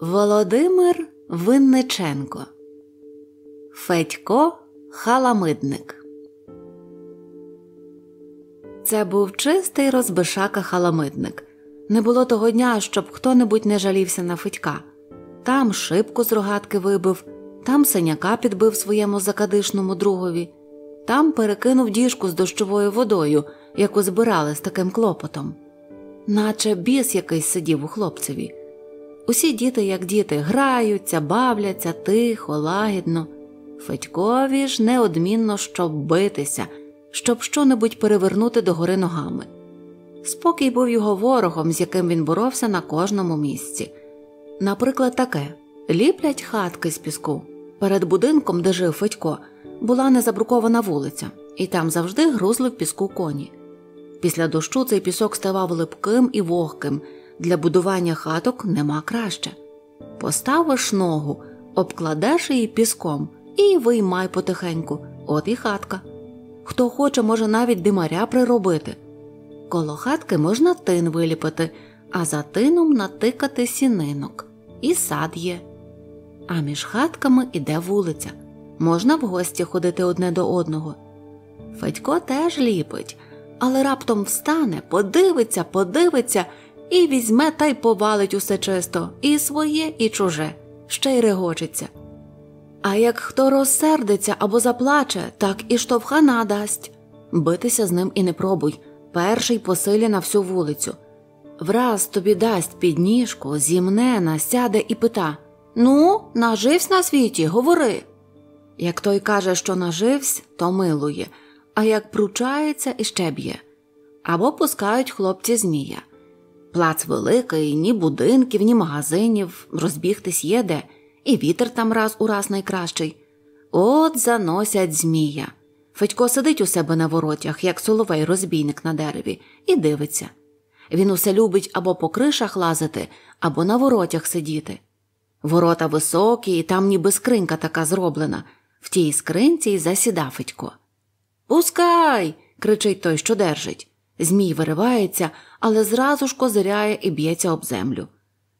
Володимир Винниченко Федько Халамидник. Це був чистий розбишака халамидник. Не було того дня, щоб хто небудь не жалівся на Федька. Там шибку з рогатки вибив, там синяка підбив своєму закадишному другові, там перекинув діжку з дощовою водою, яку збирали з таким клопотом, наче біс якийсь сидів у хлопцеві. Усі діти, як діти, граються, бавляться тихо, лагідно. Федькові ж неодмінно щоб битися, щоб щонебудь перевернути догори ногами. Спокій був його ворогом, з яким він боровся на кожному місці. Наприклад, таке ліплять хатки з піску. Перед будинком, де жив Федько, була незабрукована вулиця, і там завжди грузли в піску коні. Після дощу цей пісок ставав липким і вогким, для будування хаток нема краще. Поставиш ногу, обкладеш її піском і виймай потихеньку, от і хатка. Хто хоче, може навіть димаря приробити. Коло хатки можна тин виліпити, а за тином натикати сінинок, і сад є. А між хатками іде вулиця. Можна в гості ходити одне до одного. Федько теж ліпить, але раптом встане, подивиться, подивиться і візьме та й повалить усе чисто, і своє, і чуже, ще й регочеться. А як хто розсердиться або заплаче, так і штовхана дасть Битися з ним і не пробуй перший посилі на всю вулицю. Враз тобі дасть підніжку, зімне, насяде і пита Ну, наживсь на світі, говори. Як той каже, що наживсь, то милує, а як пручається, іще б'є. Або пускають хлопці Змія. Плац великий, ні будинків, ні магазинів, розбігтись є де, і вітер там раз у раз найкращий. От заносять змія. Федько сидить у себе на воротях, як соловей розбійник на дереві, і дивиться. Він усе любить або по кришах лазити, або на воротях сидіти. Ворота високі, і там ніби скринька така зроблена. В тій скринці й засіда Федько. Пускай. кричить той, що держить. Змій виривається, але зразу ж козиряє і б'ється об землю.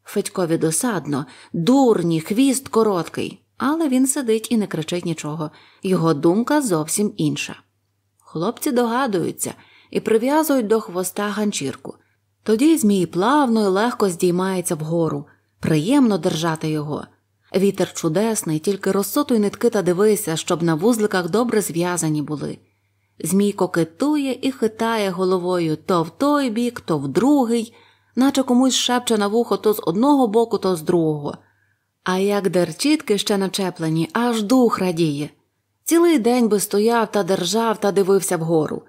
Федькові досадно, дурні, хвіст короткий, але він сидить і не кричить нічого, його думка зовсім інша. Хлопці догадуються і прив'язують до хвоста ганчірку. Тоді Змій плавно і легко здіймається вгору, приємно держати його. Вітер чудесний, тільки розсотуй нитки та дивися, щоб на вузликах добре зв'язані були. Змій кокетує і хитає головою то в той бік, то в другий, наче комусь шепче на вухо то з одного боку, то з другого. А як дерчітки ще начеплені, аж дух радіє. Цілий день би стояв та держав та дивився вгору.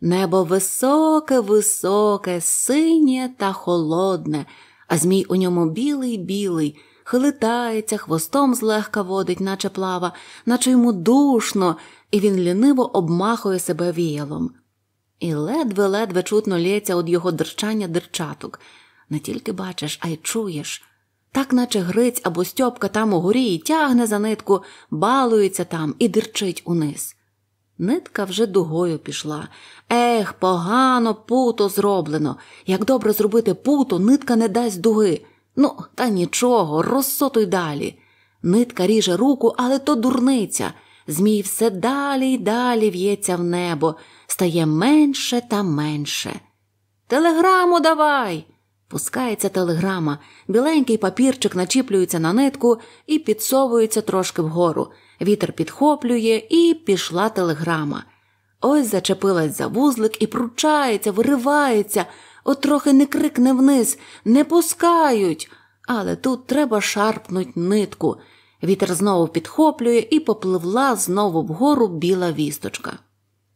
Небо високе, високе, синє та холодне, а змій у ньому білий, білий, хилитається, хвостом злегка водить, наче плава, наче йому душно, і він ліниво обмахує себе віялом, і ледве-ледве чутно лється від його дерчання дерчаток. Не тільки бачиш, а й чуєш. Так наче Гриць або Стьопка там у горі і тягне за нитку, балується там і дерчить униз. Нитка вже дугою пішла. Ех, погано путо зроблено. Як добре зробити путо, нитка не дасть дуги. Ну, та нічого, розсотуй далі. Нитка ріже руку, але то дурниця. Змій все далі й далі в'ється в небо, стає менше та менше. Телеграму давай! Пускається телеграма, біленький папірчик начіплюється на нитку і підсовується трошки вгору. Вітер підхоплює, і пішла телеграма. Ось зачепилась за вузлик і пручається, виривається, от трохи не крикне вниз, не пускають. Але тут треба шарпнуть нитку. Вітер знову підхоплює і попливла знову вгору біла вісточка.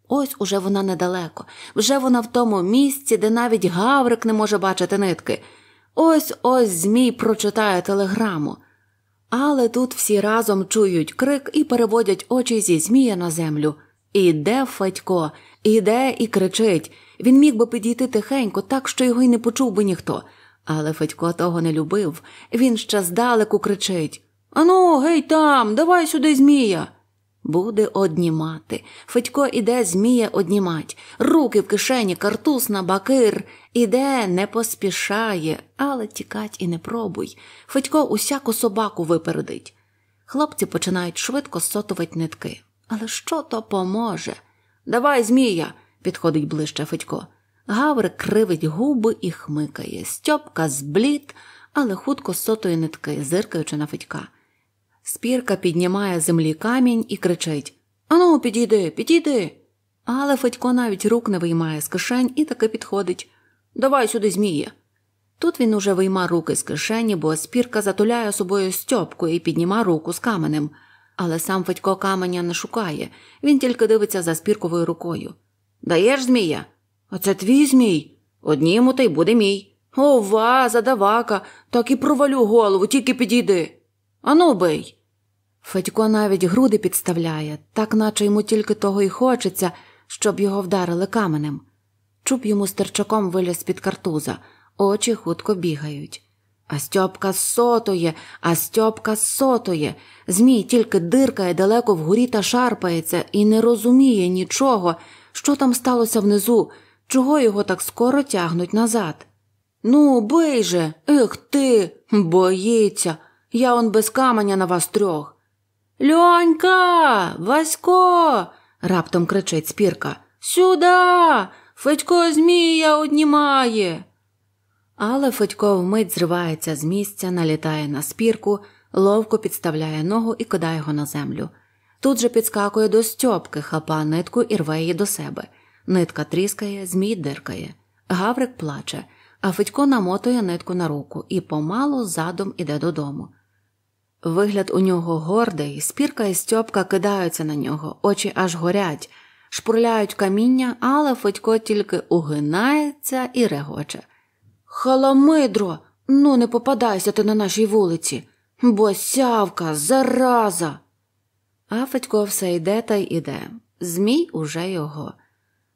Ось уже вона недалеко, вже вона в тому місці, де навіть гаврик не може бачити нитки. Ось ось Змій прочитає телеграму. Але тут всі разом чують крик і переводять очі зі Змія на землю. Іде Федько, іде і кричить. Він міг би підійти тихенько, так що його й не почув би ніхто. Але Федько того не любив. Він ще здалеку кричить Ану, гей там, давай сюди Змія. Буде однімати. Федько іде Змія однімать. Руки в кишені, картуз на бакир. Іде, не поспішає, але тікать і не пробуй. Федько усяку собаку випередить. Хлопці починають швидко сотувати нитки. Але що то поможе? Давай, Змія, підходить ближче Федько. Гаврик кривить губи і хмикає. Стьопка зблід, але хутко сотує нитки, зиркаючи на Федька. Спірка піднімає з землі камінь і кричить Ану, підійди, підійди. Але Федько навіть рук не виймає з кишень і таки підходить Давай сюди, Зміє. Тут він уже вийма руки з кишені, бо спірка затуляє собою стьопку і підніма руку з каменем. Але сам Федько каменя не шукає, він тільки дивиться за спірковою рукою. Даєш, Змія? Оце твій Змій. Одніму та й буде мій. Ова, задавака, так і провалю голову, тільки підійди. Ану бий. Федько навіть груди підставляє, так наче йому тільки того й хочеться, щоб його вдарили каменем. Чуб йому стерчаком виліз під картуза, очі хутко бігають. А Стьопка сотоє, а Стьопка сотоє. Змій тільки диркає далеко вгорі та шарпається і не розуміє нічого, що там сталося внизу, чого його так скоро тягнуть назад. Ну, бий же, ех ти, боїться, я он без каменя на вас трьох. Льонька, Васько. раптом кричить спірка. Сюда. Федько Змія однімає. Але Федько вмить зривається з місця, налітає на спірку, ловко підставляє ногу і кидає його на землю. Тут же підскакує до Стьопки, хапа нитку і рве її до себе. Нитка тріскає, змій диркає. Гаврик плаче, а Федько намотує нитку на руку і помалу задом іде додому. Вигляд у нього гордий, спірка і Стьопка кидаються на нього, очі аж горять, шпурляють каміння, але Федько тільки угинається і регоче. Халамидро, ну не попадайся ти на нашій вулиці. Бо сявка зараза. А Федько все йде та й іде. Змій уже його.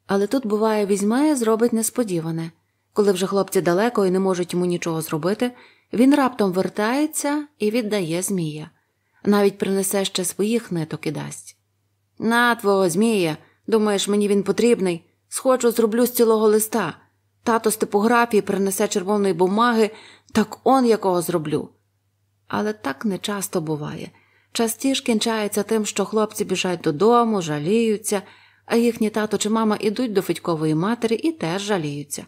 Але тут, буває, візьме, і зробить несподіване. Коли вже хлопці далеко і не можуть йому нічого зробити, він раптом вертається і віддає Змія, навіть принесе ще своїх ниток і дасть. На твого, Змія, думаєш, мені він потрібний. Схочу, зроблю з цілого листа. Тато з типографії принесе червоної бумаги, так он якого зроблю. Але так не часто буває. Частіш кінчається тим, що хлопці біжать додому, жаліються, а їхні тато чи мама ідуть до Федькової матері і теж жаліються.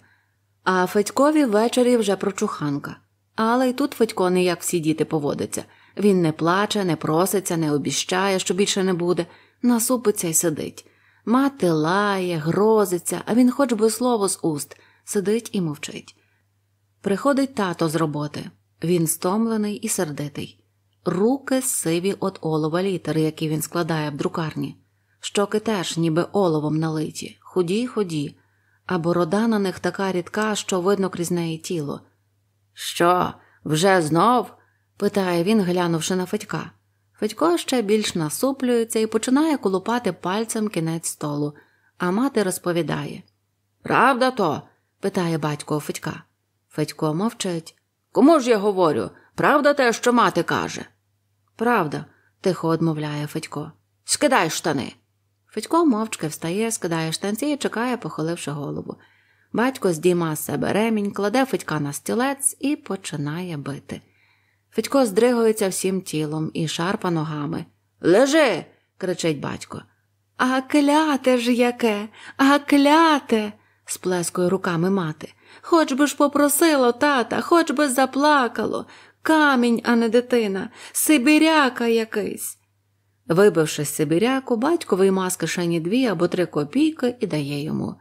А Федькові ввечері вже прочуханка. Але й тут Федько не як всі діти поводиться. Він не плаче, не проситься, не обіщає, що більше не буде, насупиться й сидить. Мати лає, грозиться, а він хоч би слово з уст, сидить і мовчить. Приходить тато з роботи. Він стомлений і сердитий. Руки сиві от олова літери, які він складає в друкарні. Щоки теж, ніби оловом налиті, худі, ході, а борода на них така рідка, що видно крізь неї тіло. Що, вже знов? питає він, глянувши на Федька. Федько ще більш насуплюється і починає колупати пальцем кінець столу, а мати розповідає. Правда то? питає батько Федька. Федько мовчить. Кому ж я говорю? Правда те, що мати каже? Правда, тихо одмовляє Федько. Скидай штани. Федько мовчки встає, скидає штанці і чекає, похиливши голову. Батько здійма з себе ремінь, кладе Федька на стілець і починає бити. Федько здригується всім тілом і шарпа ногами. Лежи. кричить батько. А кляте ж яке, а кляте, сплескує руками мати. Хоч би ж попросило тата, хоч би заплакало. Камінь, а не дитина, сибіряка якийсь. Вибивши з сибіряку, батько вийма з кишені дві або три копійки і дає йому.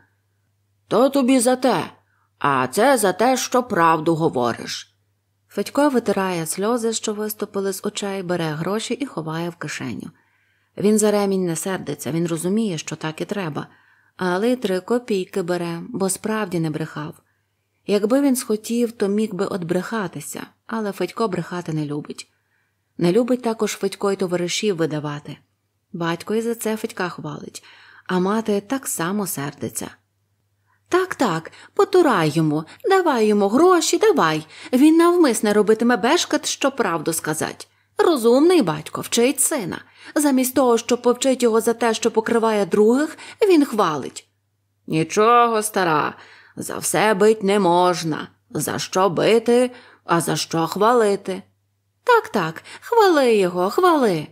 То тобі за те, а це за те, що правду говориш. Федько витирає сльози, що виступили з очей, бере гроші і ховає в кишеню. Він за ремінь не сердиться, він розуміє, що так і треба, але й три копійки бере, бо справді не брехав. Якби він схотів, то міг би отбрехатися, але Федько брехати не любить. Не любить також Федько й товаришів видавати. Батько і за це Федька хвалить, а мати так само сердиться. Так, так, потурай йому, давай йому гроші, давай. Він навмисне робитиме бешкет, що правду сказать. Розумний батько вчить сина. Замість того, щоб повчить його за те, що покриває других, він хвалить. Нічого, стара, за все бить не можна. За що бити, а за що хвалити? Так, так, хвали його, хвали.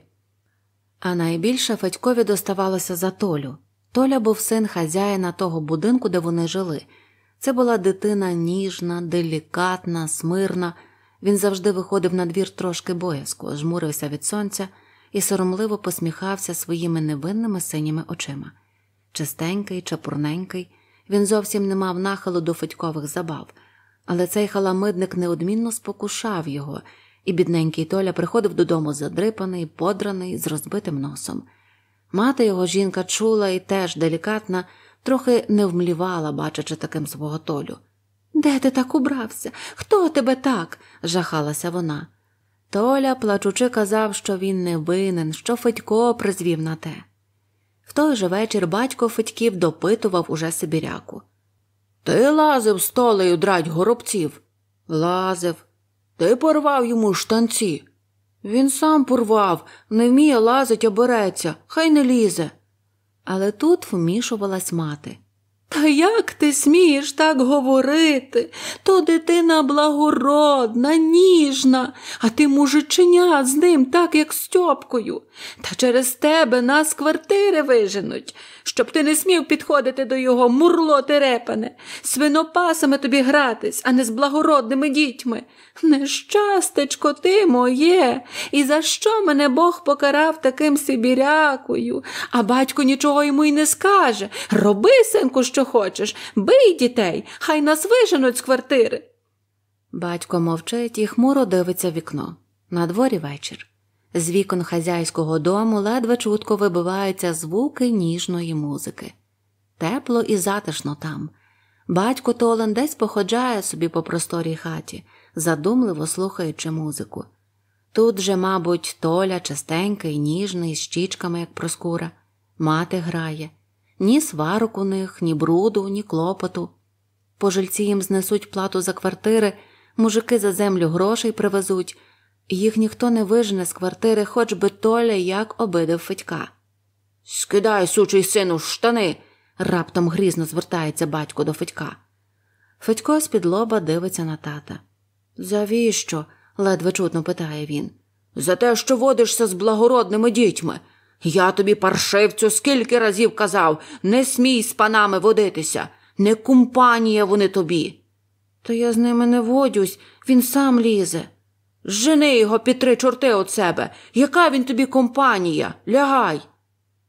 А найбільше Федькові доставалося за Толю. Толя був син хазяїна того будинку, де вони жили. Це була дитина ніжна, делікатна, смирна. Він завжди виходив на двір трошки боязко, жмурився від сонця і соромливо посміхався своїми невинними синіми очима. Чистенький, чапурненький, він зовсім не мав нахилу до федькових забав, але цей халамидник неодмінно спокушав його, і бідненький Толя приходив додому задрипаний, подраний, з розбитим носом. Мати його жінка чула і теж делікатна, трохи не вмлівала, бачачи таким свого толю. Де ти так убрався? Хто тебе так? жахалася вона. Толя, плачучи, казав, що він не винен, що Федько призвів на те. В той же вечір батько Федьків допитував уже Сибіряку. Ти лазив столею драть горобців. Лазив. Ти порвав йому штанці. Він сам порвав, не вміє лазить, обереться, хай не лізе. Але тут вмішувалась мати. Та як ти смієш так говорити? То дитина благородна, ніжна, а ти мужичиня з ним так, як з тьопкою. Та через тебе нас квартири виженуть, щоб ти не смів підходити до його, мурло терепане, свинопасами тобі гратись, а не з благородними дітьми. Нещастечко ти моє, і за що мене Бог покарав таким сибірякою, а батько нічого йому й не скаже. Роби, синку, що хочеш, бий дітей, хай нас виженуть з квартири. Батько мовчить і хмуро дивиться в вікно. На дворі вечір. З вікон хазяйського дому ледве чутко вибиваються звуки ніжної музики. Тепло і затишно там. Батько Толен десь походжає собі по просторій хаті, задумливо слухаючи музику. Тут же, мабуть, Толя частенький, ніжний, з щічками, як проскура, мати грає, ні сварок у них, ні бруду, ні клопоту. Пожильці їм знесуть плату за квартири, мужики за землю грошей привезуть. Їх ніхто не вижене з квартири, хоч би Толя як обидав Федька. Скидай, сучий сину, штани. раптом грізно звертається батько до Федька. Федько з під лоба дивиться на тата. Завіщо? ледве чутно питає він. За те, що водишся з благородними дітьми. Я тобі, паршивцю, скільки разів казав, не смій з панами водитися, не компанія вони тобі. То я з ними не водюсь, він сам лізе. Жени його під три чорти от себе. Яка він тобі компанія? Лягай.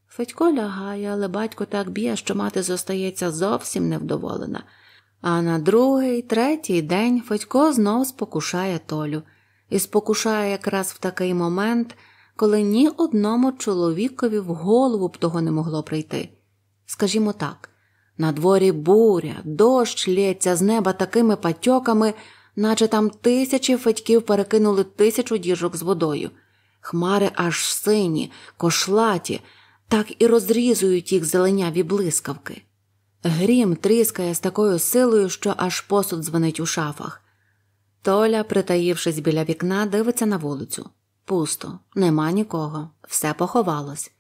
Федько лягає, але батько так б'є, що мати зостається зовсім невдоволена. А на другий, третій день Федько знов спокушає Толю і спокушає якраз в такий момент, коли ні одному чоловікові в голову б того не могло прийти. Скажімо так, на дворі буря, дощ лється з неба такими патьоками наче там тисячі федьків перекинули тисячу діжок з водою. Хмари аж сині, кошлаті, так і розрізують їх зеленяві блискавки. Грім тріскає з такою силою, що аж посуд дзвонить у шафах. Толя, притаївшись біля вікна, дивиться на вулицю. Пусто, нема нікого, все поховалось.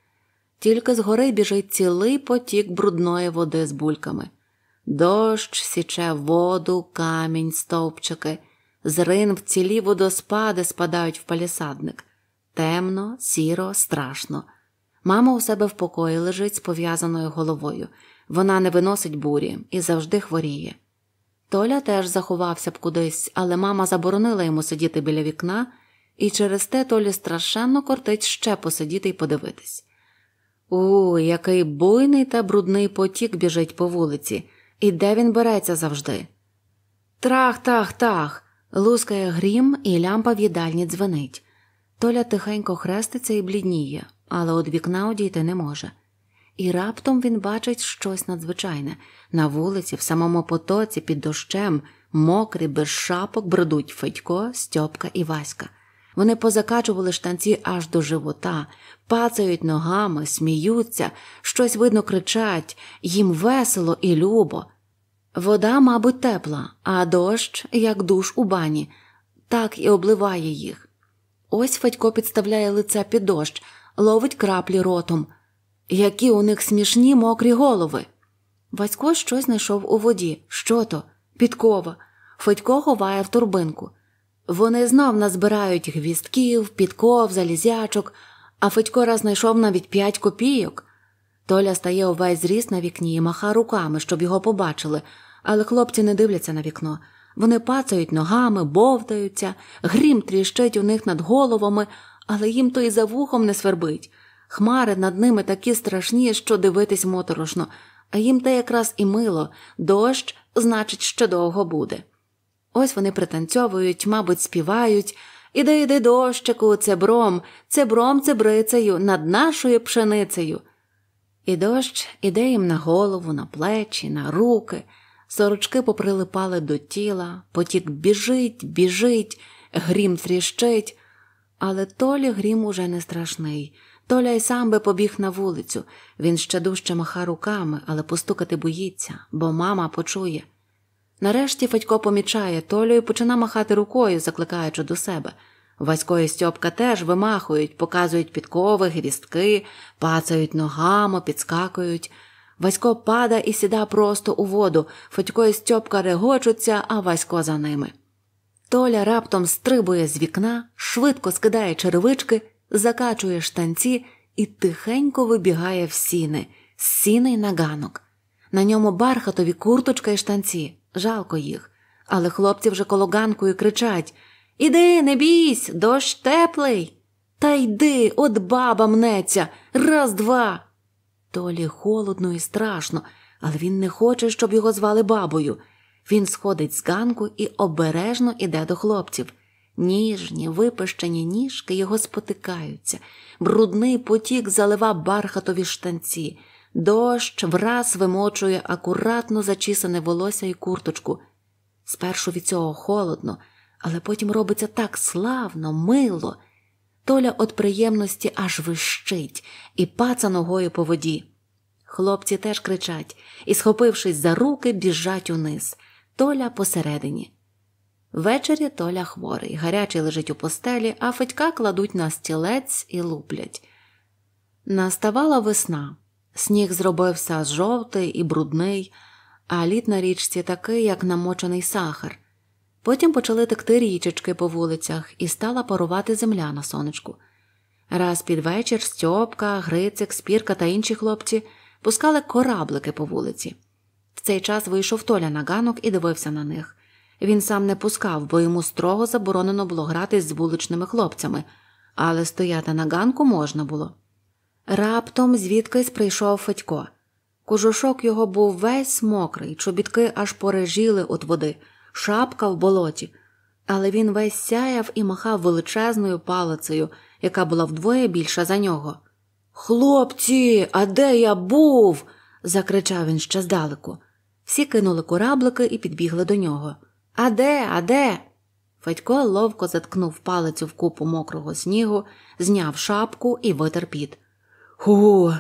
Тільки згори біжить цілий потік брудної води з бульками. Дощ січе воду, камінь, стовпчики, з рин вцілі водоспади спадають в палісадник. Темно, сіро, страшно. Мама у себе в покої лежить з пов'язаною головою. Вона не виносить бурі і завжди хворіє. Толя теж заховався б кудись, але мама заборонила йому сидіти біля вікна, і через те Толі страшенно кортить ще посидіти і подивитись. У, який буйний та брудний потік біжить по вулиці. І де він береться завжди? Трах, тах, тах. лускає грім, і лямпа в їдальні дзвонить. Толя тихенько хреститься і блідніє, але від вікна одійти не може. І раптом він бачить щось надзвичайне на вулиці, в самому потоці, під дощем, мокрі, без шапок бредуть Федько, Стьопка і Васька. Вони позакачували штанці аж до живота, Пацають ногами, сміються, щось, видно, кричать, їм весело і любо. Вода, мабуть, тепла, а дощ, як душ у бані, так і обливає їх. Ось Федько підставляє лице під дощ, ловить краплі ротом. Які у них смішні мокрі голови. Васько щось знайшов у воді. Що то? Підкова. Федько ховає в турбинку. Вони знов назбирають гвістків, підков, залізячок а Федько раз знайшов навіть п'ять копійок. Толя стає увесь зріс на вікні і маха руками, щоб його побачили, але хлопці не дивляться на вікно. Вони пацають ногами, бовтаються, грім тріщить у них над головами, але їм то і за вухом не свербить. Хмари над ними такі страшні, що дивитись моторошно, а їм те якраз і мило дощ, значить, що довго буде. Ось вони пританцьовують, мабуть, співають. Іди, іди, дощику, цебром, цебром, цебрицею, над нашою пшеницею. І дощ іде їм на голову, на плечі, на руки. Сорочки поприлипали до тіла, потік біжить, біжить, грім тріщить. Але Толі грім уже не страшний. Толя й сам би побіг на вулицю. Він ще дужче маха руками, але постукати боїться, бо мама почує. Нарешті Федько помічає Толю і почина махати рукою, закликаючи до себе. Васько і Стьопка теж вимахують, показують підкови, гвістки, пацають ногами, підскакують. Васько пада і сіда просто у воду, Федько і Стьопка регочуться, а Васько за ними. Толя раптом стрибує з вікна, швидко скидає черевички, закачує штанці і тихенько вибігає в сіни, сіний сіни на ганок. На ньому бархатові курточка і штанці жалко їх, але хлопці вже коло кологанкою кричать Іди, не бійсь, дощ теплий. Та йди, от баба мнеться, раз два. Толі холодно і страшно, але він не хоче, щоб його звали бабою. Він сходить з ганку і обережно іде до хлопців. Ніжні, випещені ніжки його спотикаються, брудний потік залива бархатові штанці. Дощ враз вимочує акуратно зачісане волосся і курточку. Спершу від цього холодно, але потім робиться так славно, мило. Толя от приємності аж вищить і паца ногою по воді. Хлопці теж кричать і, схопившись за руки, біжать униз. Толя посередині. Ввечері Толя хворий, гарячий лежить у постелі, а Федька кладуть на стілець і луплять. Наставала весна. Сніг зробився жовтий і брудний, а лід на річці такий, як намочений сахар. Потім почали текти річечки по вулицях і стала парувати земля на сонечку. Раз під вечір Стьопка, Грицик, Спірка та інші хлопці пускали кораблики по вулиці. В цей час вийшов Толя на ганок і дивився на них. Він сам не пускав, бо йому строго заборонено було гратись з вуличними хлопцями, але стояти на ганку можна було. Раптом звідкись прийшов Федько. Кожушок його був весь мокрий, чобітки аж порежіли від води, шапка в болоті, але він весь сяяв і махав величезною палицею, яка була вдвоє більша за нього. Хлопці, а де я був? закричав він ще здалеку. Всі кинули кораблики і підбігли до нього. А де, а де? Федько ловко заткнув палицю в купу мокрого снігу, зняв шапку і витер піт. О,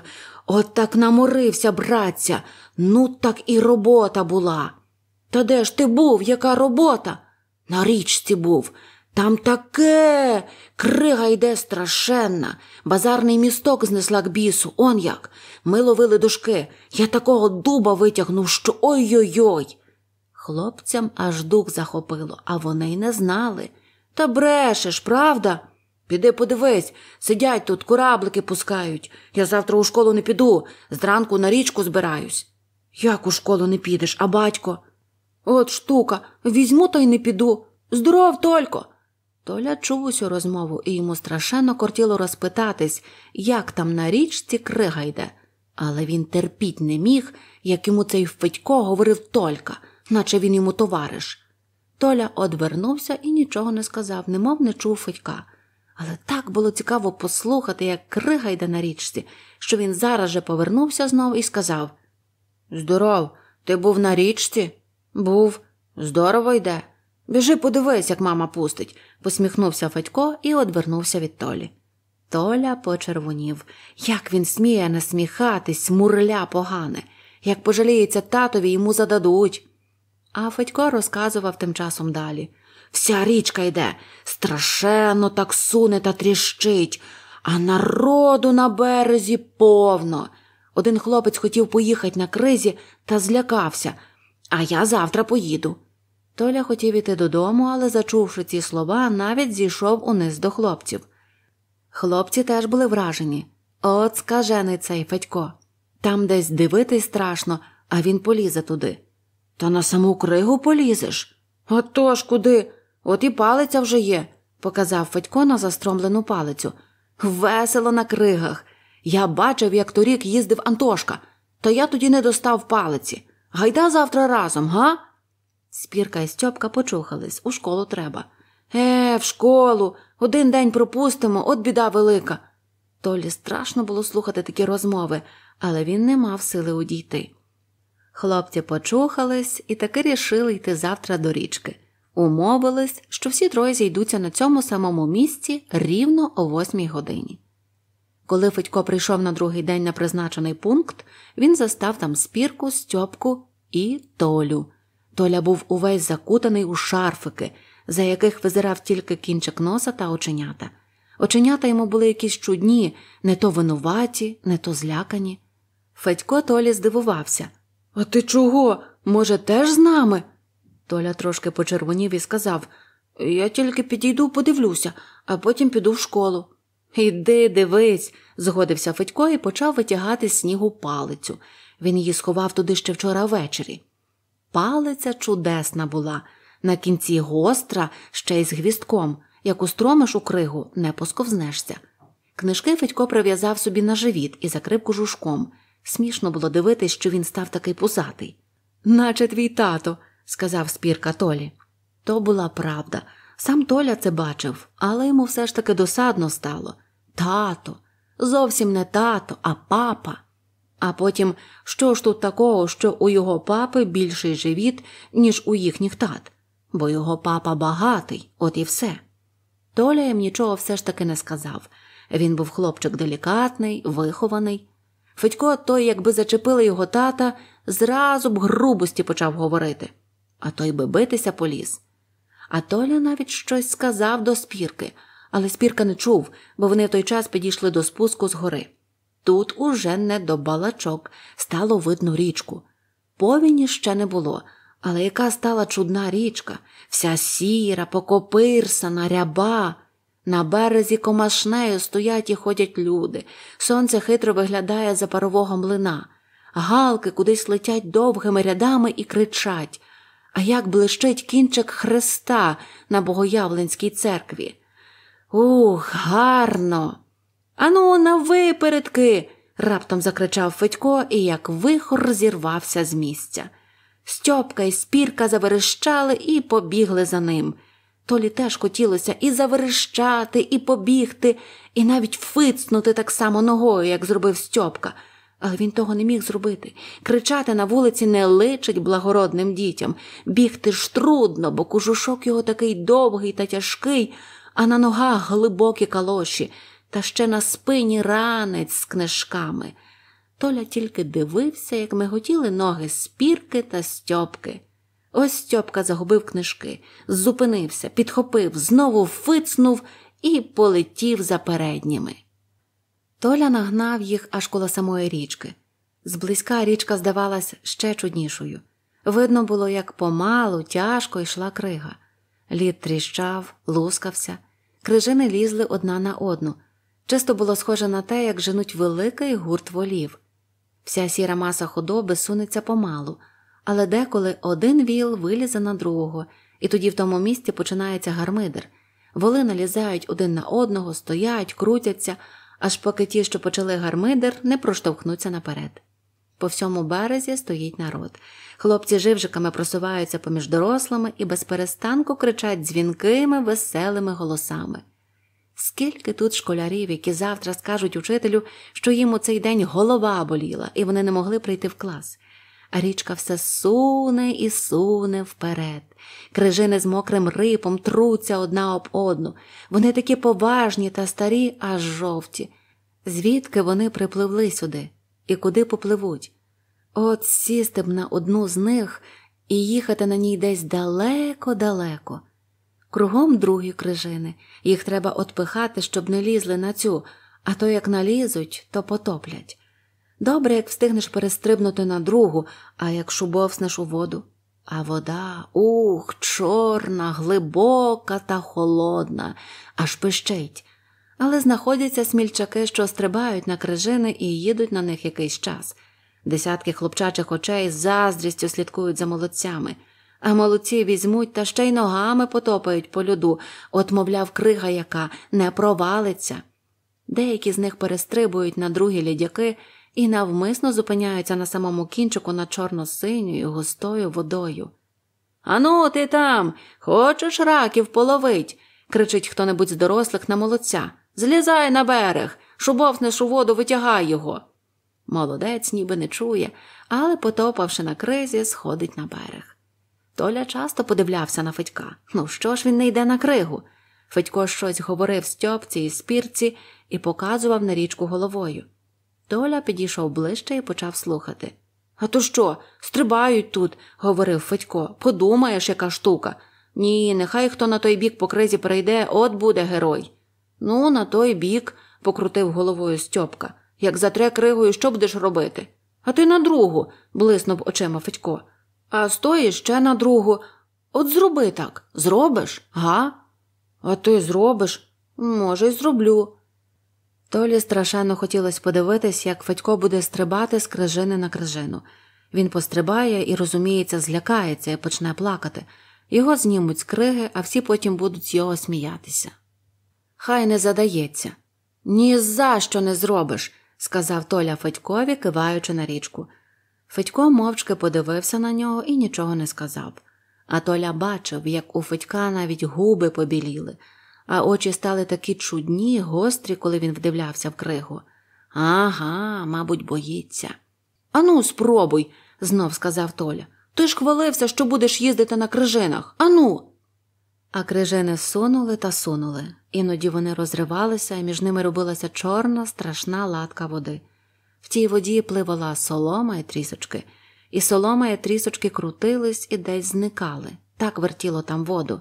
от так наморився, братця, ну так і робота була. Та де ж ти був, яка робота? На річці був. Там таке. Крига йде страшенна. Базарний місток знесла к бісу, он як. Ми ловили дужки. Я такого дуба витягнув, що ой-ой-ой. Хлопцям аж дух захопило, а вони й не знали. Та брешеш, правда? Піди подивись, сидять тут, кораблики пускають. Я завтра у школу не піду, зранку на річку збираюсь. Як у школу не підеш, а батько? От штука, візьму та й не піду. Здоров, Только. Толя чув усю розмову, і йому страшенно кортіло розпитатись, як там на річці крига йде. Але він терпіть не міг, як йому цей Федько говорив Толька, наче він йому товариш. Толя одвернувся і нічого не сказав, немов не чув Федька але так було цікаво послухати, як крига йде на річці, що він зараз же повернувся знову і сказав Здоров, ти був на річці? Був, здорово йде. Біжи, подивись, як мама пустить, посміхнувся Федько і одвернувся від Толі. Толя почервонів. Як він сміє насміхатись, мурля погане, як пожаліється татові, йому зададуть. А Федько розказував тим часом далі. Вся річка йде, страшенно так суне та тріщить, а народу на березі повно. Один хлопець хотів поїхати на кризі та злякався, а я завтра поїду. Толя хотів іти додому, але, зачувши ці слова, навіть зійшов униз до хлопців. Хлопці теж були вражені. От скажений цей Федько. Там десь дивитись страшно, а він полізе туди. Та на саму кригу полізеш? А то ж куди? От і палиця вже є, показав Федько на застромлену палицю. Весело на кригах. Я бачив, як торік їздив Антошка, та я тоді не достав палиці. Гайда завтра разом, га? Спірка і Стьопка почухались у школу треба. Е, в школу, один день пропустимо, от біда велика. Толі страшно було слухати такі розмови, але він не мав сили одійти. Хлопці почухались і таки рішили йти завтра до річки. Умовились, що всі троє зійдуться на цьому самому місці рівно о восьмій годині. Коли Федько прийшов на другий день на призначений пункт, він застав там спірку, Стьопку і Толю. Толя був увесь закутаний у шарфики, за яких визирав тільки кінчик носа та оченята. Оченята йому були якісь чудні, не то винуваті, не то злякані. Федько Толі здивувався. А ти чого? Може, теж з нами? Толя трошки почервонів і сказав Я тільки підійду, подивлюся, а потім піду в школу. Іди, дивись, згодився Федько і почав витягати з снігу палицю. Він її сховав туди ще вчора ввечері. Палиця чудесна була, на кінці гостра, ще й з гвістком, як устромиш у кригу, не посковзнешся. Книжки Федько прив'язав собі на живіт і закрив кожушком. Смішно було дивитись, що він став такий пузатий. Наче твій тато, сказав спірка Толі. То була правда. Сам Толя це бачив, але йому все ж таки досадно стало. Тато, зовсім не тато, а папа. А потім, що ж тут такого, що у його папи більший живіт, ніж у їхніх тат, бо його папа багатий, от і все. Толя їм нічого все ж таки не сказав. Він був хлопчик делікатний, вихований. Федько, той, якби зачепили його тата, зразу б грубості почав говорити а той би битися поліз. А Толя навіть щось сказав до спірки, але спірка не чув, бо вони в той час підійшли до спуску з гори. Тут уже не до балачок стало видно річку. Повіні ще не було, але яка стала чудна річка, вся сіра, покопирсана, ряба. На березі комашнею стоять і ходять люди. Сонце хитро виглядає за парового млина. Галки кудись летять довгими рядами і кричать а як блищить кінчик хреста на богоявленській церкві. Ух, гарно. Ану, на випередки. раптом закричав Федько і як вихор зірвався з місця. Стьопка і спірка заверещали і побігли за ним. Толі теж хотілося і заверещати, і побігти, і навіть фицнути так само ногою, як зробив Стьопка – але він того не міг зробити. Кричати на вулиці не личить благородним дітям. Бігти ж трудно, бо кожушок його такий довгий та тяжкий, а на ногах глибокі калоші, та ще на спині ранець з книжками. Толя тільки дивився, як миготіли ноги спірки та стьопки. Ось Стьопка загубив книжки, зупинився, підхопив, знову фицнув і полетів за передніми. Толя нагнав їх аж коло самої річки. Зблизька річка здавалась ще чуднішою. Видно було, як помалу, тяжко йшла крига. Лід тріщав, лускався, крижини лізли одна на одну. Чисто було схоже на те, як женуть великий гурт волів. Вся сіра маса худоби сунеться помалу, але деколи один віл вилізе на другого, і тоді в тому місці починається гармидер. Воли налізають один на одного, стоять, крутяться аж поки ті, що почали гармидер, не проштовхнуться наперед. По всьому березі стоїть народ. Хлопці живжиками просуваються поміж дорослими і безперестанку кричать дзвінкими, веселими голосами. Скільки тут школярів, які завтра скажуть учителю, що їм у цей день голова боліла, і вони не могли прийти в клас а річка все суне і суне вперед. Крижини з мокрим рипом труться одна об одну. Вони такі поважні та старі, аж жовті. Звідки вони припливли сюди і куди попливуть? От сісти б на одну з них і їхати на ній десь далеко-далеко. Кругом другі крижини, їх треба отпихати, щоб не лізли на цю, а то як налізуть, то потоплять. Добре, як встигнеш перестрибнути на другу, а як шубовснеш у воду. А вода ух, чорна, глибока та холодна, аж пищить. Але знаходяться смільчаки, що стрибають на крижини і їдуть на них якийсь час. Десятки хлопчачих очей з заздрістю слідкують за молодцями, а молодці візьмуть та ще й ногами потопають по льоду, от, мовляв, крига яка не провалиться. Деякі з них перестрибують на другі лідяки і навмисно зупиняються на самому кінчику над чорно-синьою густою водою. Ану, ти там, хочеш раків половить, кричить хто небудь з дорослих на молодця. Злізай на берег, шубовснеш у воду, витягай його. Молодець ніби не чує, але, потопавши на кризі, сходить на берег. Толя часто подивлявся на Федька. Ну що ж він не йде на кригу? Федько щось говорив Стьопці і спірці і показував на річку головою. Толя підійшов ближче і почав слухати. А то що, стрибають тут, говорив Федько. Подумаєш, яка штука. Ні, нехай хто на той бік по кризі прийде, от буде герой. Ну, на той бік, покрутив головою Стьопка. Як затре кригою, що будеш робити? А ти на другу, блиснув очима Федько. А стої ще на другу. От зроби так. Зробиш, га? А ти зробиш? Може, й зроблю. Толі страшенно хотілося подивитись, як Федько буде стрибати з крижини на крижину. Він пострибає і, розуміється, злякається і почне плакати. Його знімуть з криги, а всі потім будуть з його сміятися. Хай не задається. Ні за що не зробиш, сказав Толя Федькові, киваючи на річку. Федько мовчки подивився на нього і нічого не сказав. А Толя бачив, як у Федька навіть губи побіліли а очі стали такі чудні, гострі, коли він вдивлявся в кригу. Ага, мабуть, боїться. Ану, спробуй, знов сказав Толя. Ти ж хвалився, що будеш їздити на крижинах. Ану. А крижини сунули та сунули. Іноді вони розривалися, і між ними робилася чорна, страшна латка води. В тій воді пливала солома і трісочки, і солома і трісочки крутились і десь зникали, так вертіло там воду.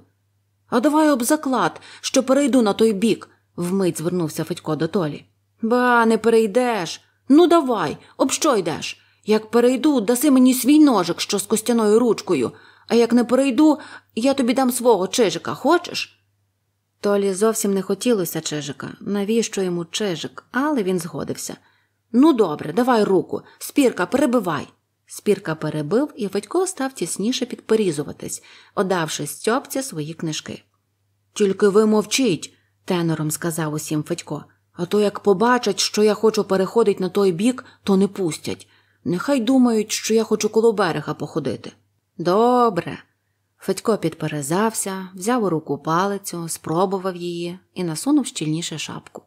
А давай об заклад, що перейду на той бік, вмить звернувся Федько до Толі. Ба, не перейдеш. Ну, давай, об що йдеш? Як перейду, даси мені свій ножик, що з костяною ручкою, а як не перейду, я тобі дам свого чижика, хочеш? Толі зовсім не хотілося чижика, навіщо йому чижик, але він згодився. Ну, добре, давай руку, спірка, перебивай. Спірка перебив, і Федько став тісніше підпорізуватись, одавши Стьопці свої книжки. Тільки ви мовчіть, тенором сказав усім Федько, а то як побачать, що я хочу переходить на той бік, то не пустять. Нехай думають, що я хочу коло берега походити. Добре. Федько підперезався, взяв у руку палицю, спробував її і насунув щільніше шапку.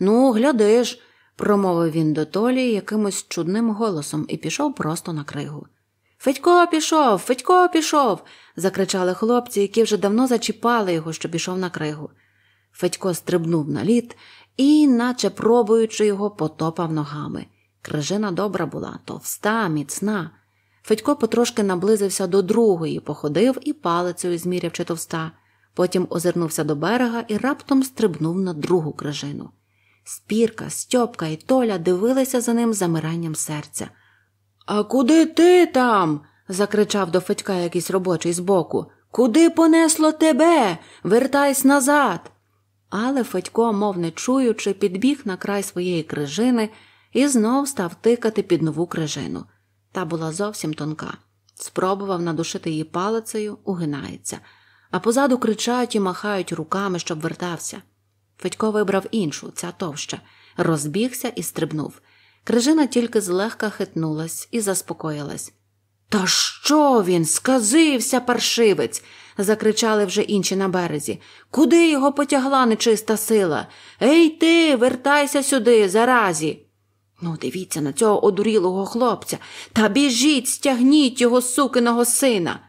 Ну, глядиш, промовив він до Толі якимось чудним голосом і пішов просто на кригу. Федько пішов, Федько пішов. закричали хлопці, які вже давно зачіпали його, що пішов на кригу. Федько стрибнув на лід і, наче пробуючи його, потопав ногами. Крижина добра була, товста, міцна. Федько потрошки наблизився до другої, походив і палицею зміряв чи товста. Потім озирнувся до берега і раптом стрибнув на другу крижину. Спірка, Стьопка і Толя дивилися за ним замиранням серця. А куди ти там? закричав до Федька якийсь робочий збоку. Куди понесло тебе? Вертайсь назад. Але Федько, мов не чуючи, підбіг на край своєї крижини і знов став тикати під нову крижину. Та була зовсім тонка. Спробував надушити її палицею, угинається, а позаду кричать і махають руками, щоб вертався. Федько вибрав іншу, ця товща, розбігся і стрибнув. Крижина тільки злегка хитнулась і заспокоїлась. Та що він? Сказився, паршивець. закричали вже інші на березі. Куди його потягла нечиста сила? Ей ти, вертайся сюди, заразі. Ну, дивіться на цього одурілого хлопця та біжіть, стягніть його сукиного сина.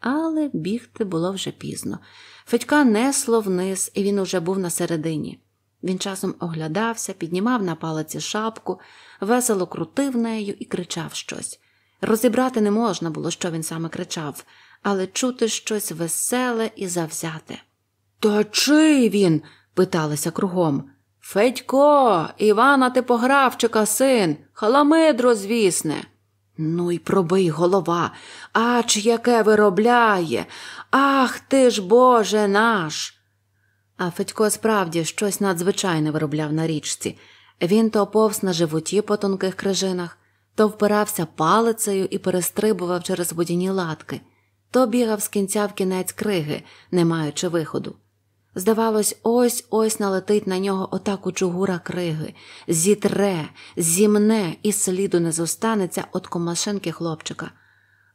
Але бігти було вже пізно. Федька несло вниз, і він уже був на середині. Він часом оглядався, піднімав на палиці шапку, весело крутив нею і кричав щось. Розібрати не можна було, що він саме кричав, але чути щось веселе і завзяте. Та чий він? питалися кругом. Федько, Івана типографчика син, халамидро, звісне. Ну й пробий голова, ач яке виробляє, Ах ти ж, Боже наш! А Федько справді щось надзвичайне виробляв на річці. Він то повз на животі по тонких крижинах, то впирався палицею і перестрибував через водяні латки, то бігав з кінця в кінець криги, не маючи виходу. Здавалось, ось ось налетить на нього ота кучугура криги, зітре, зімне і сліду не зостанеться от комашенки хлопчика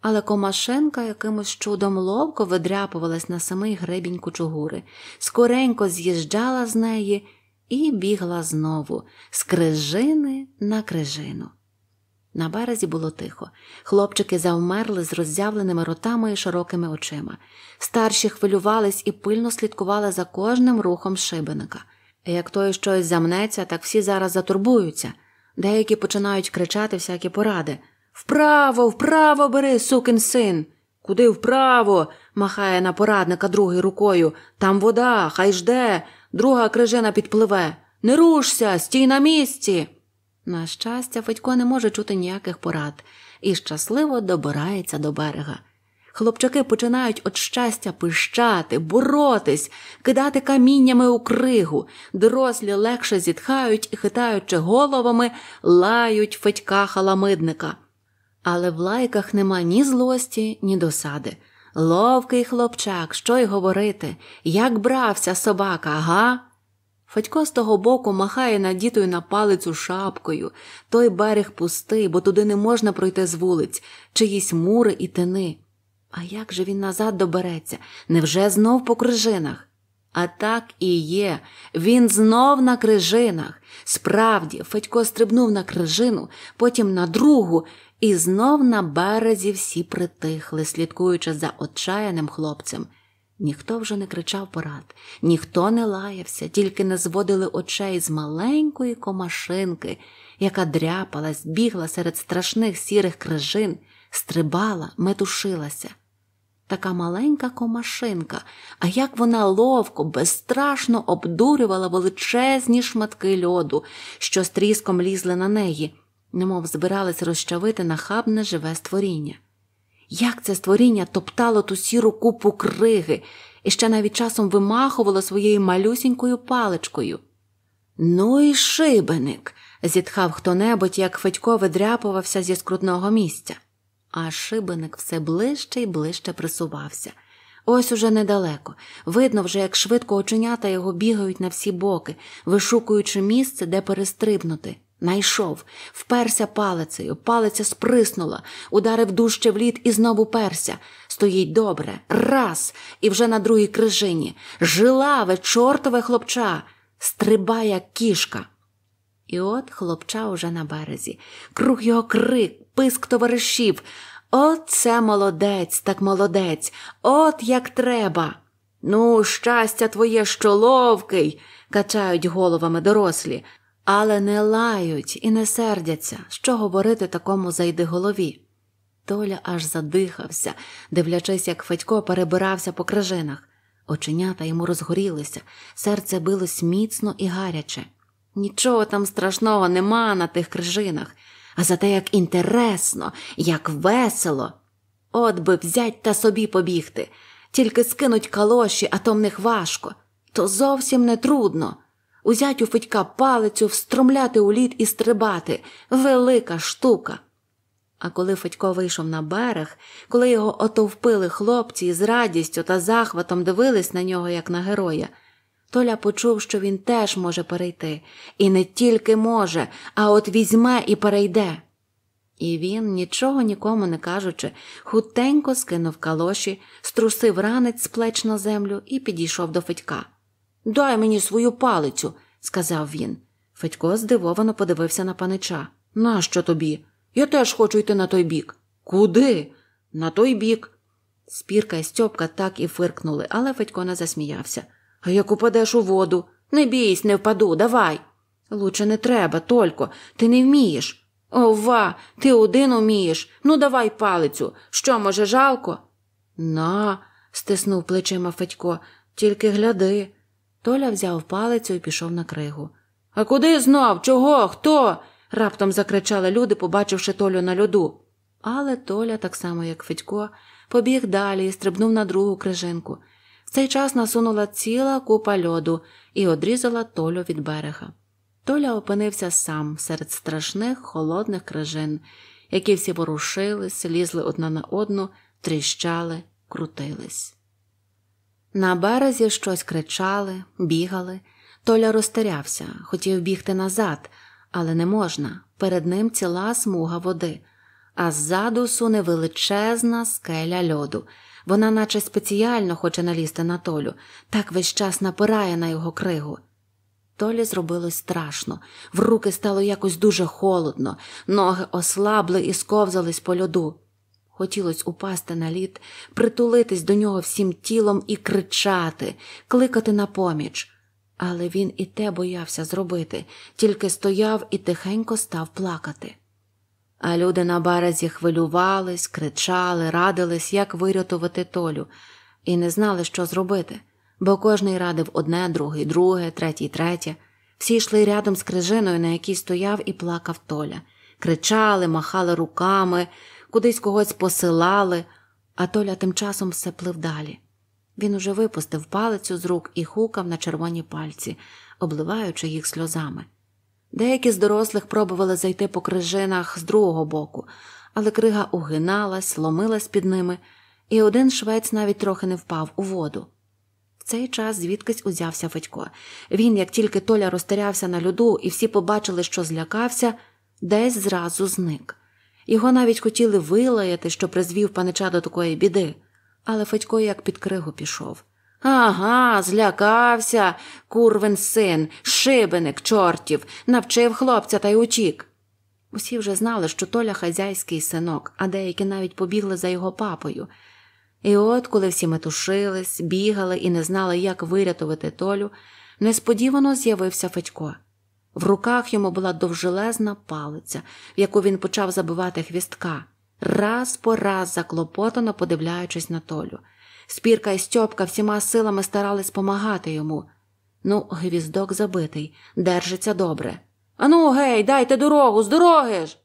але Комашенка якимось чудом ловко видряпувалась на самий гребінь кучугури, скоренько з'їжджала з неї і бігла знову з крижини на крижину. На березі було тихо. Хлопчики завмерли з роззявленими ротами і широкими очима. Старші хвилювались і пильно слідкували за кожним рухом шибеника. Як той щось замнеться, так всі зараз затурбуються. Деякі починають кричати всякі поради. Вправо, вправо бери, сукин син. Куди вправо? махає на порадника другий рукою. Там вода, хай жде. Друга крижина підпливе. Не рушся, стій на місці. На щастя, Федько не може чути ніяких порад і щасливо добирається до берега. Хлопчаки починають від щастя пищати, боротись, кидати каміннями у кригу, дорослі легше зітхають і, хитаючи головами, лають Федька халамидника але в лайках нема ні злості, ні досади. Ловкий хлопчак, що й говорити, як брався собака, га? Федько з того боку махає надітою на палицю шапкою. Той берег пустий, бо туди не можна пройти з вулиць, чиїсь мури і тини. А як же він назад добереться? Невже знов по крижинах? А так і є. Він знов на крижинах. Справді, Федько стрибнув на крижину, потім на другу. І знов на березі всі притихли, слідкуючи за отчаяним хлопцем. Ніхто вже не кричав порад, ніхто не лаявся, тільки не зводили очей з маленької комашинки, яка дряпалась, бігла серед страшних сірих крижин, стрибала, метушилася. Така маленька комашинка, а як вона ловко, безстрашно обдурювала величезні шматки льоду, що стріском лізли на неї немов збиралась розчавити нахабне живе створіння. Як це створіння топтало ту сіру купу криги і ще навіть часом вимахувало своєю малюсінькою паличкою. Ну і шибеник, зітхав хто небудь, як Федько видряпувався зі скрутного місця. А шибеник все ближче й ближче присувався. Ось уже недалеко. Видно вже, як швидко оченята його бігають на всі боки, вишукуючи місце, де перестрибнути. Найшов, вперся палицею, палиця сприснула, ударив дужче в лід і знову перся. Стоїть добре, раз, і вже на другій крижині. Жилаве, чортове хлопча, стриба, як кішка. І от хлопча уже на березі. Круг його крик, писк товаришів. Оце молодець, так молодець, от як треба. Ну, щастя твоє, що ловкий, качають головами дорослі але не лають і не сердяться, що говорити такому зайди голові. Толя аж задихався, дивлячись, як Федько перебирався по крижинах. Оченята йому розгорілися, серце билось міцно і гаряче. Нічого там страшного нема на тих крижинах, а за те, як інтересно, як весело. От би взять та собі побігти, тільки скинуть калоші, а то в них важко. То зовсім не трудно узять у Федька палицю, встромляти у лід і стрибати велика штука. А коли Федько вийшов на берег, коли його отовпили хлопці і з радістю та захватом дивились на нього, як на героя, Толя почув, що він теж може перейти, і не тільки може, а от візьме і перейде. І він, нічого нікому не кажучи, хутенько скинув калоші, струсив ранець з плеч на землю і підійшов до Федька. Дай мені свою палицю, сказав він. Федько здивовано подивився на панича. Нащо тобі? Я теж хочу йти на той бік. Куди? На той бік. Спірка і Стьопка так і фиркнули, але Федько не засміявся. А як упадеш у воду? Не бійсь, не впаду, давай. Лучше не треба, Только, ти не вмієш. Ова, ти один умієш. Ну, давай палицю. Що, може, жалко? На, стиснув плечима Федько, тільки гляди. Толя взяв палицю і пішов на кригу. А куди знов? Чого? Хто? раптом закричали люди, побачивши Толю на льоду. Але Толя, так само як Федько, побіг далі і стрибнув на другу крижинку. В цей час насунула ціла купа льоду і одрізала Толю від берега. Толя опинився сам серед страшних холодних крижин, які всі ворушились, лізли одна на одну, тріщали, крутились. На березі щось кричали, бігали. Толя розтерявся, хотів бігти назад, але не можна. Перед ним ціла смуга води, а ззаду суне величезна скеля льоду. Вона, наче спеціально хоче налізти на Толю, так весь час напирає на його кригу. Толі зробилось страшно, в руки стало якось дуже холодно, ноги ослабли і сковзались по льоду. Хотілося упасти на лід, притулитись до нього всім тілом і кричати, кликати на поміч. Але він і те боявся зробити, тільки стояв і тихенько став плакати. А люди на березі хвилювались, кричали, радились, як вирятувати Толю, і не знали, що зробити, бо кожний радив одне, другий, друге, третій, третє. Всі йшли рядом з крижиною, на якій стояв і плакав Толя, кричали, махали руками кудись когось посилали, а Толя тим часом все плив далі. Він уже випустив палицю з рук і хукав на червоні пальці, обливаючи їх сльозами. Деякі з дорослих пробували зайти по крижинах з другого боку, але крига угиналась, ломилась під ними, і один швець навіть трохи не впав у воду. В цей час звідкись узявся Федько. Він, як тільки Толя розтерявся на льоду, і всі побачили, що злякався, десь зразу зник. Його навіть хотіли вилаяти, що призвів панича до такої біди. Але Федько як під кригу пішов. Ага, злякався, курвин син, шибеник, чортів, навчив хлопця та й утік. Усі вже знали, що Толя хазяйський синок, а деякі навіть побігли за його папою. І от, коли всі метушились, бігали і не знали, як вирятувати Толю, несподівано з'явився Федько. В руках йому була довжелезна палиця, в яку він почав забивати хвістка, раз по раз заклопотано подивляючись на Толю. Спірка і Стьопка всіма силами старались помагати йому. Ну, гвіздок забитий, держиться добре. Ану, гей, дайте дорогу, з дороги ж.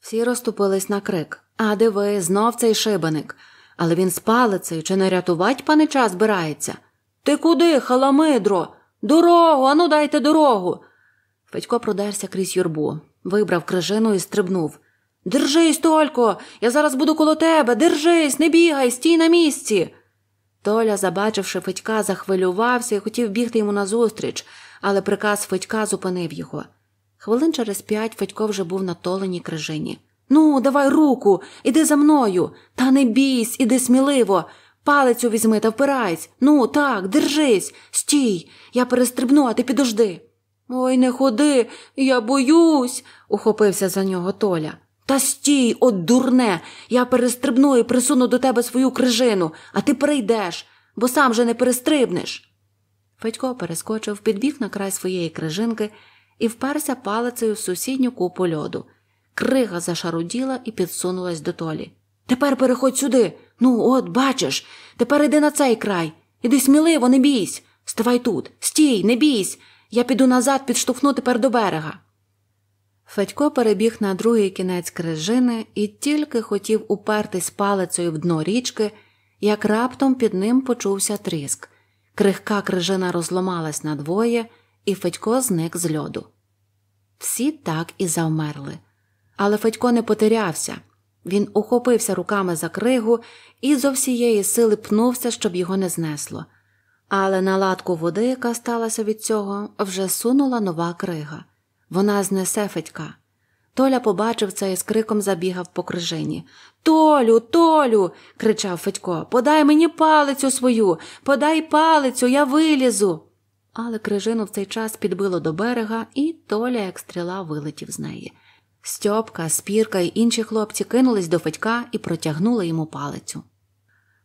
Всі розступились на крик. А диви, знов цей шибаник. Але він з палицею чи не рятувать панича збирається? Ти куди, халамидро? Дорогу, ану дайте дорогу. Федько продерся крізь юрбу, вибрав крижину і стрибнув. Держись, Только, я зараз буду коло тебе. Держись, не бігай, стій на місці. Толя, забачивши Федька, захвилювався і хотів бігти йому назустріч, але приказ Федька зупинив його. Хвилин через п'ять Федько вже був на толеній крижині. Ну, давай руку, іди за мною. Та не бійсь, іди сміливо. Палицю візьми та впирайсь. Ну, так, держись, стій. Я перестрибну, а ти підожди. Ой, не ходи, я боюсь, ухопився за нього Толя. Та стій, от дурне, я перестрибну і присуну до тебе свою крижину, а ти перейдеш, бо сам же не перестрибнеш. Федько перескочив, підбіг на край своєї крижинки і вперся палицею в сусідню купу льоду. Крига зашаруділа і підсунулась до Толі. Тепер переходь сюди. Ну, от, бачиш, тепер іди на цей край. Іди сміливо, не бійсь. Ставай тут, стій, не бійсь. Я піду назад, підштовхну тепер до берега. Федько перебіг на другий кінець крижини і тільки хотів упертись палицею в дно річки, як раптом під ним почувся тріск. Крихка крижина розломалась надвоє, і Федько зник з льоду. Всі так і завмерли. Але Федько не потерявся. Він ухопився руками за кригу і зо всієї сили пнувся, щоб його не знесло. Але на латку води, яка сталася від цього, вже сунула нова крига. Вона знесе Федька. Толя побачив це і з криком забігав по крижині. Толю, Толю. кричав Федько, подай мені палицю свою, подай палицю, я вилізу. Але крижину в цей час підбило до берега, і Толя, як стріла, вилетів з неї. Стьопка, спірка й інші хлопці кинулись до Федька і протягнули йому палицю.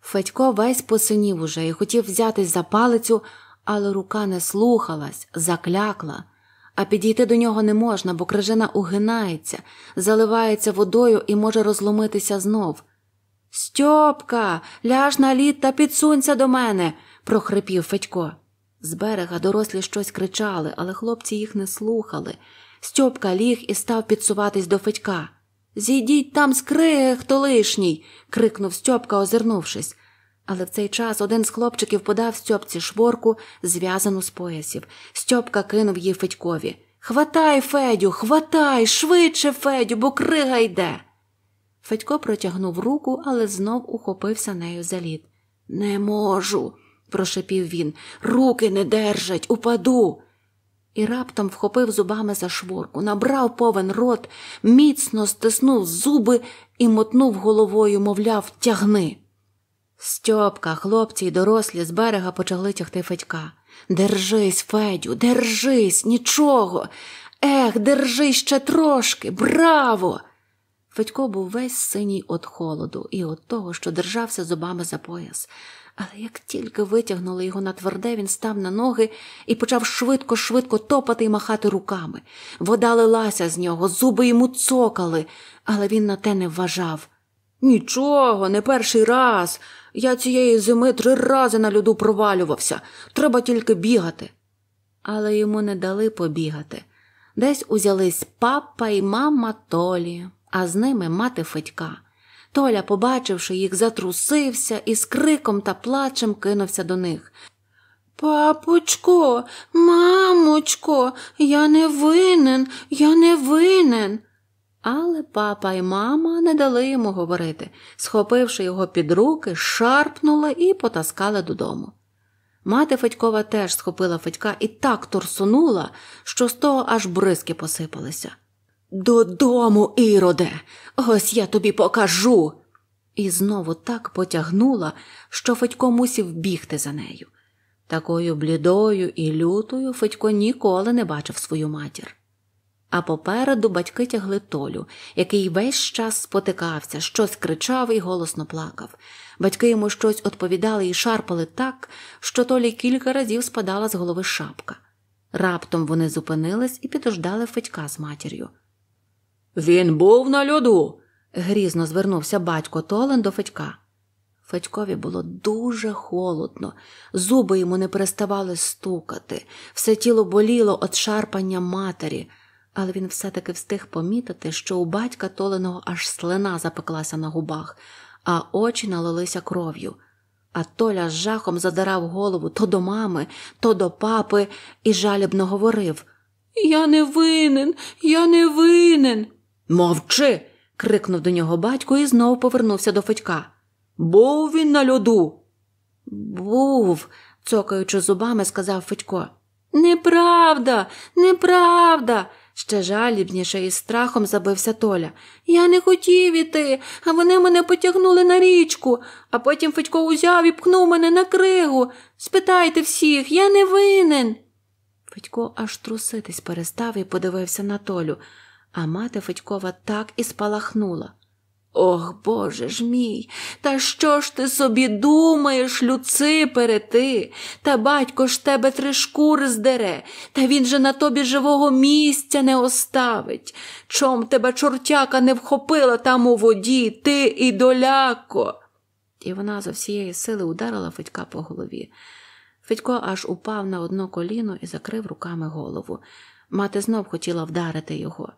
Федько весь посинів уже і хотів взятись за палицю, але рука не слухалась, заклякла, а підійти до нього не можна, бо крижина угинається, заливається водою і може розломитися знов. Стьопка, ляж на лід та підсунься до мене, прохрипів Федько. З берега дорослі щось кричали, але хлопці їх не слухали. Стьопка ліг і став підсуватись до Федька. Зійдіть там з криги, хто лишній. крикнув Стьопка, озирнувшись. Але в цей час один з хлопчиків подав Стьопці шворку, зв'язану з поясів. Стьопка кинув її Федькові. Хватай, Федю, хватай, швидше, Федю, бо крига йде. Федько протягнув руку, але знов ухопився нею за лід. Не можу, прошепів він. Руки не держать, упаду і раптом вхопив зубами за шворку, набрав повен рот, міцно стиснув зуби і мотнув головою, мовляв, тягни. Стьопка, хлопці й дорослі з берега почали тягти Федька. Держись, Федю, держись, нічого. Ех, держись ще трошки, браво! Федько був весь синій від холоду і від того, що держався зубами за пояс. Але як тільки витягнули його на тверде, він став на ноги і почав швидко-швидко топати і махати руками. Вода лилася з нього, зуби йому цокали, але він на те не вважав. Нічого, не перший раз. Я цієї зими три рази на льоду провалювався. Треба тільки бігати. Але йому не дали побігати. Десь узялись папа і мама Толі, а з ними мати Федька. Толя, побачивши їх, затрусився і з криком та плачем кинувся до них. Папочко, мамочко, я не винен, я не винен. Але папа і мама не дали йому говорити, схопивши його під руки, шарпнули і потаскали додому. Мати Федькова теж схопила Федька і так торсунула, що з того аж бризки посипалися. Додому, Іроде, ось я тобі покажу. І знову так потягнула, що Федько мусів бігти за нею. Такою блідою і лютою Федько ніколи не бачив свою матір. А попереду батьки тягли Толю, який весь час спотикався, щось кричав і голосно плакав. Батьки йому щось відповідали і шарпали так, що Толі кілька разів спадала з голови шапка. Раптом вони зупинились і підождали Федька з матір'ю. Він був на льоду. грізно звернувся батько Толен до Федька. Федькові було дуже холодно, зуби йому не переставали стукати, все тіло боліло від шарпання матері, але він все-таки встиг помітити, що у батька Толеного аж слина запеклася на губах, а очі налилися кров'ю. А Толя з жахом задирав голову то до мами, то до папи і жалібно говорив Я не винен, я не винен. Мовчи. крикнув до нього батько і знову повернувся до Федька. Був він на льоду. Був, цокаючи зубами, сказав Федько. Неправда, неправда. Ще жалібніше із страхом забився Толя. Я не хотів іти, а вони мене потягнули на річку, а потім Федько узяв і пхнув мене на кригу. Спитайте всіх, я не винен. Федько аж труситись перестав і подивився на Толю а мати Федькова так і спалахнула. Ох, Боже ж мій, та що ж ти собі думаєш, люци перети. Та батько ж тебе три шкури здере, та він же на тобі живого місця не оставить. Чом тебе чортяка не вхопила там у воді, ти і доляко. І вона зо всієї сили ударила Федька по голові. Федько аж упав на одно коліно і закрив руками голову. Мати знов хотіла вдарити його.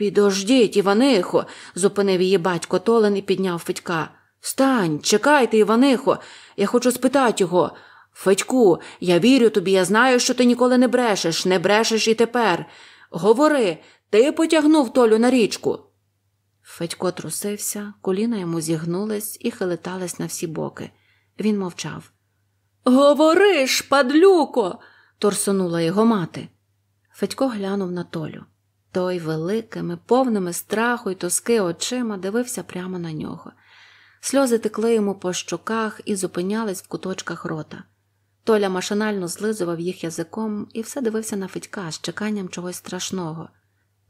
Підождіть, Іванихо, зупинив її батько Толен і підняв Федька. Стань, чекайте, Іванихо, я хочу спитати його. Федьку, я вірю тобі, я знаю, що ти ніколи не брешеш, не брешеш і тепер. Говори, ти потягнув Толю на річку. Федько трусився, коліна йому зігнулись і хилитались на всі боки. Він мовчав. Говори, шпадлюко, торсонула його мати. Федько глянув на Толю. Той великими, повними страху й тоски очима дивився прямо на нього. Сльози текли йому по щоках і зупинялись в куточках рота. Толя машинально злизував їх язиком і все дивився на Федька з чеканням чогось страшного.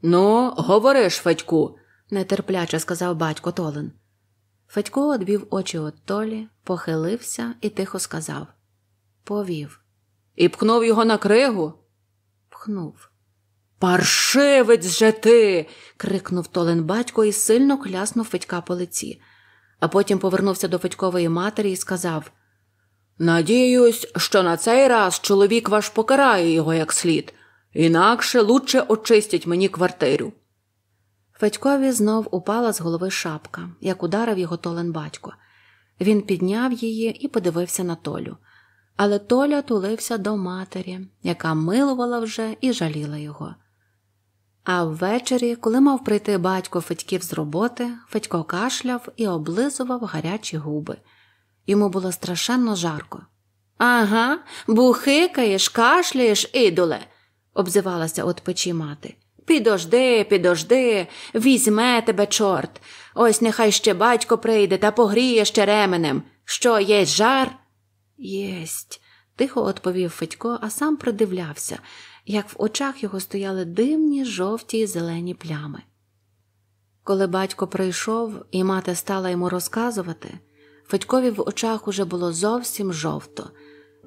Ну, говориш, Федьку, нетерпляче сказав батько Толин. Федько одвів очі от Толі, похилився і тихо сказав Повів. І пхнув його на кригу? Пхнув. Паршивець же ти. крикнув Толен батько і сильно кляснув Федька по лиці, а потім повернувся до Федькової матері і сказав Надіюсь, що на цей раз чоловік ваш покарає його як слід, інакше лучше очистять мені квартирю. Федькові знов упала з голови шапка, як ударив його Толен батько. Він підняв її і подивився на Толю. Але Толя тулився до матері, яка милувала вже і жаліла його. А ввечері, коли мав прийти батько Федьків з роботи, Федько кашляв і облизував гарячі губи. Йому було страшенно жарко. Ага, бухикаєш, кашляєш, ідоле, обзивалася от печі мати. Підожди, підожди, візьме тебе, чорт. Ось нехай ще батько прийде та погріє ще ременем. Що, є жар? Єсть, тихо відповів Федько, а сам придивлявся як в очах його стояли дивні жовті й зелені плями. Коли батько прийшов і мати стала йому розказувати, Федькові в очах уже було зовсім жовто,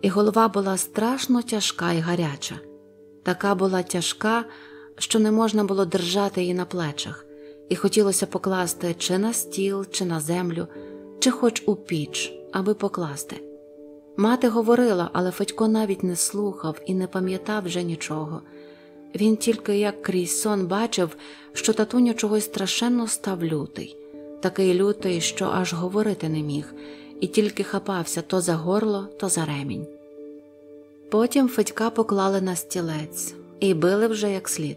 і голова була страшно тяжка й гаряча. Така була тяжка, що не можна було держати її на плечах, і хотілося покласти чи на стіл, чи на землю, чи хоч у піч, аби покласти. Мати говорила, але Федько навіть не слухав і не пам'ятав вже нічого. Він тільки як крізь сон бачив, що татуня чогось страшенно став лютий, такий лютий, що аж говорити не міг, і тільки хапався то за горло, то за ремінь. Потім Федька поклали на стілець і били вже як слід,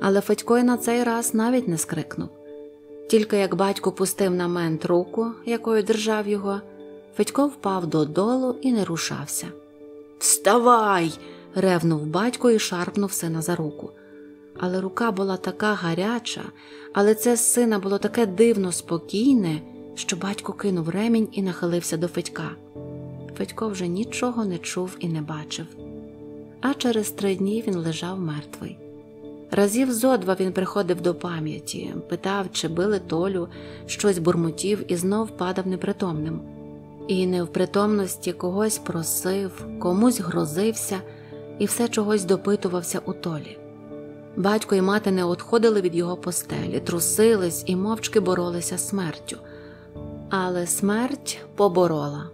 але Федько й на цей раз навіть не скрикнув. Тільки як батько пустив на мент руку, якою держав його. Федько впав додолу і не рушався. Вставай! ревнув батько і шарпнув сина за руку. Але рука була така гаряча, але це з сина було таке дивно спокійне, що батько кинув ремінь і нахилився до Федька. Федько вже нічого не чув і не бачив. А через три дні він лежав мертвий. Разів зодва він приходив до пам'яті, питав, чи били толю, щось бурмотів і знов падав непритомним і не в притомності когось просив, комусь грозився і все чогось допитувався у толі. Батько і мати не одходили від його постелі, трусились і мовчки боролися смертю. Але смерть поборола.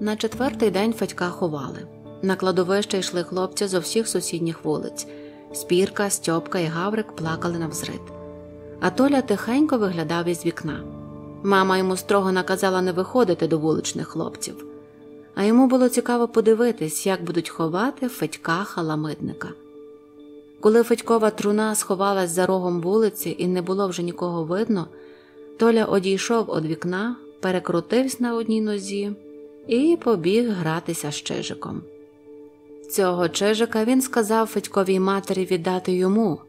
На четвертий день Федька ховали. На кладовище йшли хлопці з усіх сусідніх вулиць. Спірка, Стьопка і Гаврик плакали на взрит. А Толя тихенько виглядав із вікна. Мама йому строго наказала не виходити до вуличних хлопців, а йому було цікаво подивитись, як будуть ховати Федька халамидника. Коли Федькова труна сховалась за рогом вулиці і не було вже нікого видно, Толя одійшов від вікна, перекрутився на одній нозі і побіг гратися з чижиком. Цього чижика він сказав Федьковій матері віддати йому,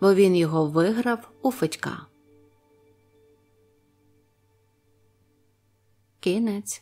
бо він його виграв у Федька. կենեց